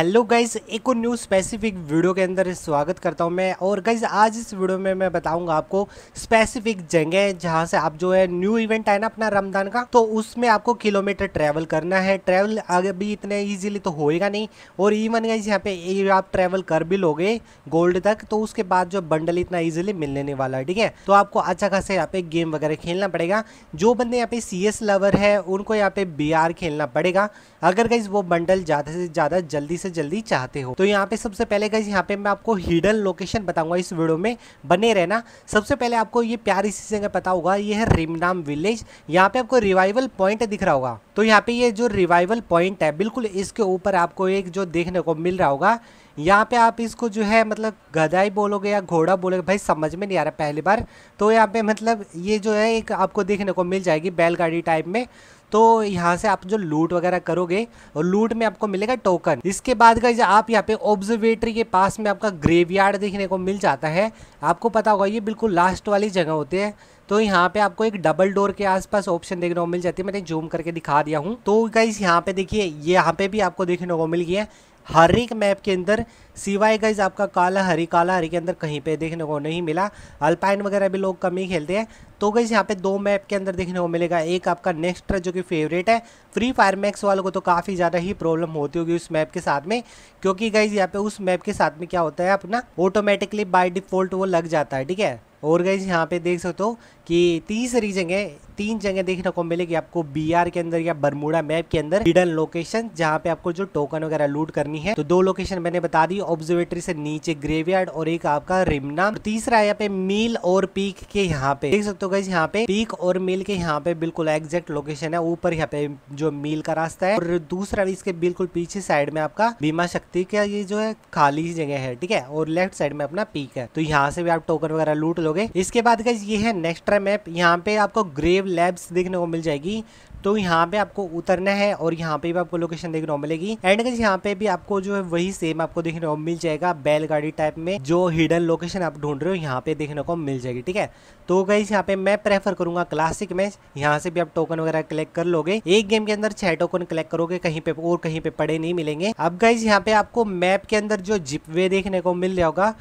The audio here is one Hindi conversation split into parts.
हेलो गाइज एक और न्यू स्पेसिफिक वीडियो के अंदर स्वागत करता हूं मैं और गाइज आज इस वीडियो में मैं बताऊंगा आपको स्पेसिफिक जगह जहां से आप जो है न्यू इवेंट आए ना अपना रमजान का तो उसमें आपको किलोमीटर ट्रैवल करना है ट्रैवल भी इतने इजीली तो होएगा नहीं और इवन गाइज यहां पे आप ट्रैवल कर भी लोगे गोल्ड तक तो उसके बाद जो बंडल इतना ईजिली मिलने नहीं वाला है ठीक है तो आपको अच्छा खासा यहाँ पे गेम वगैरह खेलना पड़ेगा जो बंदे यहाँ पे सी लवर है उनको यहाँ पे बी खेलना पड़ेगा अगर गाइज वो बंडल ज़्यादा से ज़्यादा जल्दी से जल्दी चाहते हो तो यहाँ पे सबसे पहले गाइज यहाँ पे मैं आपको हिडन लोकेशन बताऊंगा इस वीडियो में बने रहना सबसे पहले आपको ये प्यारी सी जगह पता होगा ये है रिमनाम विलेज यहाँ पे आपको रिवाइवल पॉइंट दिख रहा होगा तो यहाँ पे ये जो रिवाइवल पॉइंट है बिल्कुल इसके ऊपर आपको एक जो देखने को मिल रहा होगा यहाँ पे आप इसको जो है मतलब गधाई बोलोगे या घोड़ा बोलोगे भाई समझ में नहीं आ रहा पहली बार तो यहाँ पे मतलब ये जो है एक आपको देखने को मिल जाएगी बैलगाड़ी टाइप में तो यहाँ से आप जो लूट वगैरह करोगे और लूट में आपको मिलेगा टोकन इसके बाद का आप यहाँ पे ऑब्जर्वेटरी के पास में आपका ग्रेवयार्ड देखने को मिल जाता है आपको पता होगा ये बिल्कुल लास्ट वाली जगह होती है तो यहाँ पे आपको एक डबल डोर के आसपास ऑप्शन देखने को मिल जाती है मैंने जूम करके दिखा दिया हूँ तो गाइज यहाँ पे देखिए ये यहाँ पे भी आपको देखने को मिल गया है हर एक मैप के अंदर सिवाय गाइज आपका काला हरी काला हरी के अंदर कहीं पे देखने को नहीं मिला अल्पाइन वगैरह भी लोग कम ही खेलते हैं तो गाइज यहाँ पे दो मैप के अंदर देखने को मिलेगा एक आपका नेक्स्ट जो कि फेवरेट है फ्री फायर मैक्स वालों को तो काफ़ी ज़्यादा ही प्रॉब्लम होती होगी उस मैप के साथ में क्योंकि गाइज यहाँ पे उस मैप के साथ में क्या होता है अपना ऑटोमेटिकली बाई डिफॉल्ट वो लग जाता है ठीक है और गई यहाँ पे देख सकते हो कि तीसरी जगह तीन जगह देखने को मिलेगी आपको बीआर के अंदर या बरमूडा मैप के अंदर हिडन लोकेशन जहाँ पे आपको जो टोकन वगैरह लूट करनी है तो दो लोकेशन मैंने बता दी ऑब्जर्वेटरी से नीचे ग्रेवयार्ड और एक आपका रिमना तो तीसरा यहाँ पे मील और पीक के यहाँ पे देख सकते हो गई यहाँ पे पीक और मील के यहाँ पे बिल्कुल एग्जैक्ट लोकेशन है ऊपर यहाँ पे जो मील का रास्ता है और दूसरा इसके बिल्कुल पीछे साइड में आपका बीमा शक्ति का ये जो है खाली जगह है ठीक है और लेफ्ट साइड में अपना पीक है तो यहाँ से भी आप टोकन वगैरह लूट लोगे इसके बाद गई ये है नेक्स्ट मैप यहाँ पे आपको ग्रेव लैब्स देखने को मिल जाएगी तो यहाँ पे आपको उतरना है और यहाँ पे भी आपको लोकेशन देखने को मिलेगी एंड अगर यहाँ पे भी आपको जो है वही सेम आपको देखने को मिल जाएगा बैलगाड़ी टाइप में जो हिडन लोकेशन आप ढूंढ रहे हो यहाँ पे देखने को मिल जाएगी ठीक है तो गाइज यहाँ पे मैं प्रेफर करूंगा क्लासिक मैच यहाँ से भी आप टोकन वगैरह कलेक्ट कर लोगे एक गेम के अंदर छह टोकन कलेक्ट करोगे कहीं पे और कहीं पे पड़े नहीं मिलेंगे अब गाइज यहाँ पे आपको मैप के अंदर जो जिप वे देखने को मिल रहा होगा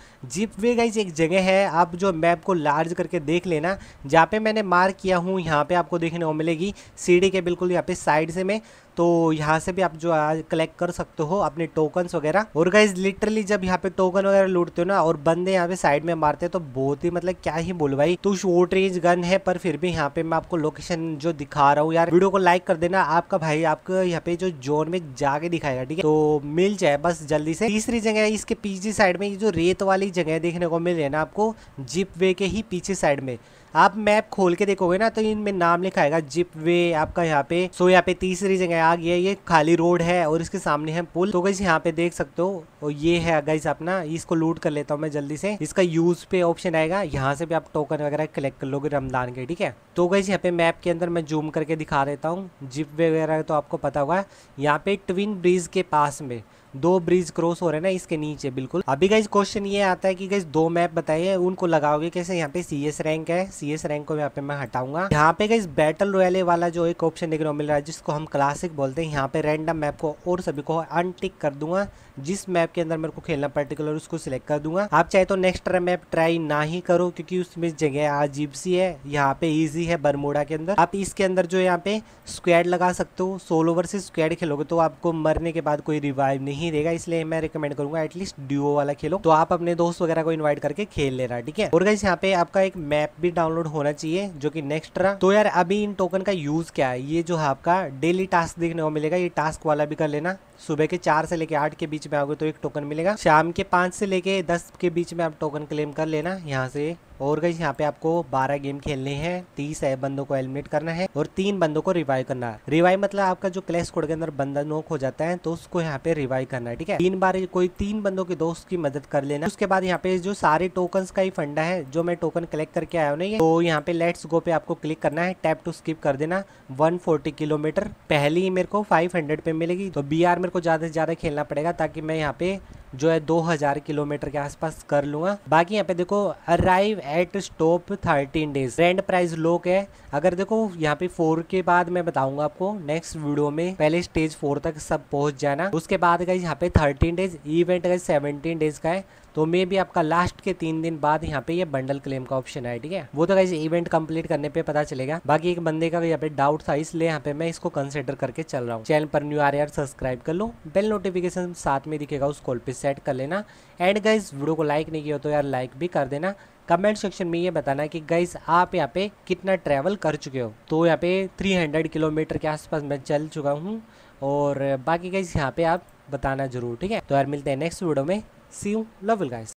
वे गाइज एक जगह है आप जो मैप को लार्ज करके देख लेना जहाँ पे मैंने मार्क किया हूँ यहाँ पे आपको देखने को मिलेगी सीढ़ी ठीक है बिल्कुल यहाँ पे साइड से मैं तो यहाँ से भी आप जो कलेक्ट कर सकते हो अपने टोकन वगैरह और गाइज लिटरली जब यहाँ पे टोकन वगैरह लूटते हो ना और बंदे यहाँ पे साइड में मारते तो बहुत ही मतलब क्या ही बोल भाई तो शॉर्ट रेंज गन है पर फिर भी यहाँ पे मैं आपको लोकेशन जो दिखा रहा हूँ यार वीडियो को लाइक कर देना आपका भाई आपको यहाँ पे जो जोन में जाके दिखाएगा ठीक है तो मिल जाए बस जल्दी से तीसरी जगह इसके पीछे साइड में ये जो रेत वाली जगह देखने को मिल रही है ना आपको जिप वे के ही पीछे साइड में आप मैप खोल के देखोगे ना तो इनमें नाम लिखाएगा जिप वे आपका यहाँ पे सो यहाँ पे तीसरी जगह आ गया ये खाली रोड है और इसके सामने है पुल तो गई यहाँ पे देख सकते हो और ये है गई अपना इसको लूट कर लेता हूँ मैं जल्दी से इसका यूज पे ऑप्शन आएगा यहाँ से भी आप टोकन वगैरह कलेक्ट कर लोगे रमदान के ठीक है तो गई यहाँ पे मैप के अंदर मैं जूम करके दिखा देता हूँ जिप वगैरह तो आपको पता हुआ है यहाँ पे ट्विन ब्रिज के पास में दो ब्रिज क्रॉस हो रहे हैं ना इसके नीचे बिल्कुल अभी गाइज क्वेश्चन ये आता है कि गाइज दो मैप बताइए उनको लगाओगे कैसे यहाँ पे सी रैंक है सीएस रैंक को यहाँ पे मैं हटाऊंगा यहाँ पे गाइज बैटल रोयले वाला जो एक ऑप्शन देखने को मिल रहा है जिसको हम क्लासिक बोलते हैं यहाँ पे रैंडम मैप को और सभी को अनटिक कर दूंगा जिस मैप के अंदर मेरे को खेलना पर्टिकुलर उसको सिलेक्ट कर दूंगा आप चाहे तो नेक्स्ट मैप ट्राई ना ही करो क्योंकि उसमें जगह अजीब सी है यहाँ पे ईजी है बरमोड़ा के अंदर आप इसके अंदर जो यहाँ पे स्क्वेड लगा सकते हो सोलो से स्क्वेड खेलोगे तो आपको मरने के बाद कोई रिवाइव नहीं देगा इसलिए मैं रिकमेंड करूंगा एटलीस्ट ड्यूओ वाला खेलो तो आप अपने दोस्त वगैरह को इन्वाइट करके खेल लेना ठीक है और यहाँ पे आपका एक मैप भी डाउनलोड होना चाहिए जो की नेक्स्ट तो यार अभी इन टोकन का यूज क्या है ये जो आपका डेली टास्क देखने को मिलेगा ये टास्क वाला भी कर लेना सुबह के चार से लेकर आठ के बीच बीच में आओगे तो एक टोकन मिलेगा शाम के पांच से लेके दस के बीच में आप टोकन क्लेम कर लेना यहाँ से और गई यहाँ पे आपको 12 गेम खेलने हैं तीस है बंदों को एलिमिनेट करना है और तीन बंदों को रिवाइव करना है रिवाइव मतलब आपका जो क्लैश कोड के अंदर बंदा नोक हो जाता है तो उसको यहाँ पे रिवाइव करना है ठीक है तीन बार कोई तीन बंदों के दोस्त की मदद कर लेना उसके बाद यहाँ पे जो सारे टोकन का ही फंडा है जो मैं टोकन कलेक्ट करके आया हूँ ना तो यहाँ पे लेट्स गो पे आपको क्लिक करना है टैप टू स्किप कर देना वन किलोमीटर पहले ही मेरे को फाइव पे मिलेगी तो बी मेरे को ज़्यादा से ज़्यादा खेलना पड़ेगा ताकि मैं यहाँ पे जो है 2000 किलोमीटर के आसपास कर लूंगा बाकी यहाँ पे देखो arrive at stop 13 days rent price low है अगर देखो यहाँ पे फोर के बाद मैं बताऊंगा आपको नेक्स्ट वीडियो में पहले स्टेज फोर तक सब पहुंच जाना उसके बाद का यहाँ पे थर्टीन डेज इवेंट का सेवनटीन डेज का है तो मे भी आपका लास्ट के तीन दिन बाद यहाँ पे ये बंडल क्लेम का ऑप्शन है ठीक है वो तो कैसे इवेंट कंप्लीट करने पे पता चलेगा बाकी एक बंदे का यहाँ पे डाउट था इसलिए यहाँ पे मैं इसको कंसिडर करके चल रहा हूँ चैनल पर न्यू आर सब्सक्राइब कर लो बेल नोटिफिकेशन साथ में दिखेगा उस कॉल पे सेट कर लेना एंड गाइज वीडियो को लाइक नहीं किया तो यार लाइक भी कर देना कमेंट सेक्शन में ये बताना कि गाइज आप यहाँ पे कितना ट्रैवल कर चुके हो तो यहाँ पे 300 किलोमीटर के आसपास मैं चल चुका हूँ और बाकी गाइज यहाँ पे आप बताना जरूर ठीक है तो यार मिलते हैं नेक्स्ट वीडियो में See you. Love you guys.